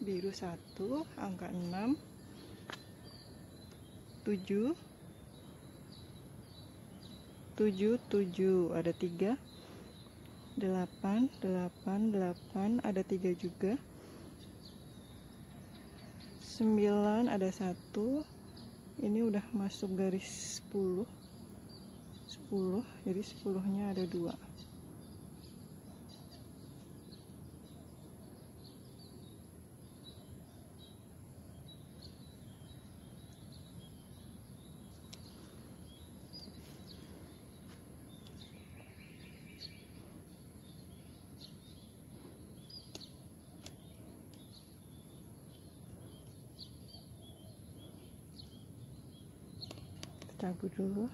biru satu angka enam tujuh tujuh tujuh ada tiga delapan delapan delapan ada tiga juga sembilan ada satu ini udah masuk garis sepuluh sepuluh jadi sepuluhnya ada dua kita dulu